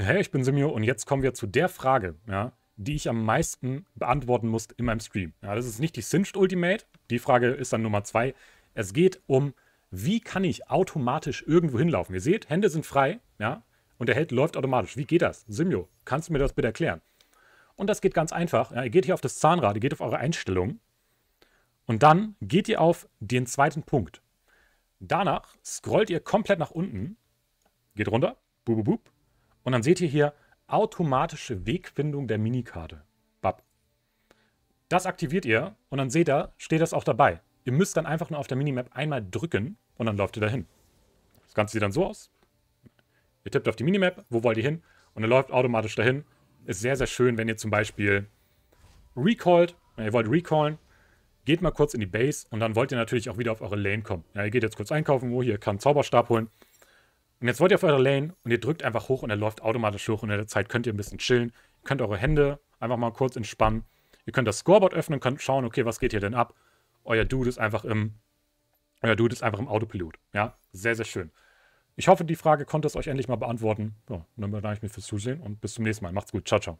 Hey, ich bin Simio und jetzt kommen wir zu der Frage, ja, die ich am meisten beantworten muss in meinem Stream. Ja, das ist nicht die Singed Ultimate, die Frage ist dann Nummer zwei. Es geht um, wie kann ich automatisch irgendwo hinlaufen? Ihr seht, Hände sind frei, ja, und der Held läuft automatisch. Wie geht das? Simio, kannst du mir das bitte erklären? Und das geht ganz einfach. Ja, ihr geht hier auf das Zahnrad, ihr geht auf eure Einstellungen und dann geht ihr auf den zweiten Punkt. Danach scrollt ihr komplett nach unten, geht runter, bub, bub, bub, und dann seht ihr hier automatische Wegfindung der Minikarte. Bab. Das aktiviert ihr und dann seht ihr, steht das auch dabei. Ihr müsst dann einfach nur auf der Minimap einmal drücken und dann läuft ihr dahin. Das Ganze sieht dann so aus. Ihr tippt auf die Minimap, wo wollt ihr hin? Und er läuft automatisch dahin. Ist sehr, sehr schön, wenn ihr zum Beispiel recallt, wenn ihr wollt recallen, geht mal kurz in die Base und dann wollt ihr natürlich auch wieder auf eure Lane kommen. Ja, ihr geht jetzt kurz einkaufen, wo oh, hier kann Zauberstab holen und jetzt wollt ihr auf eure Lane und ihr drückt einfach hoch und er läuft automatisch hoch. Und in der Zeit könnt ihr ein bisschen chillen, ihr könnt eure Hände einfach mal kurz entspannen. Ihr könnt das Scoreboard öffnen, könnt schauen, okay, was geht hier denn ab? Euer Dude ist einfach im, euer Dude ist einfach im Autopilot. Ja, sehr, sehr schön. Ich hoffe, die Frage konnte es euch endlich mal beantworten. Ja, dann bedanke ich mich fürs Zusehen und bis zum nächsten Mal. Macht's gut. Ciao, ciao.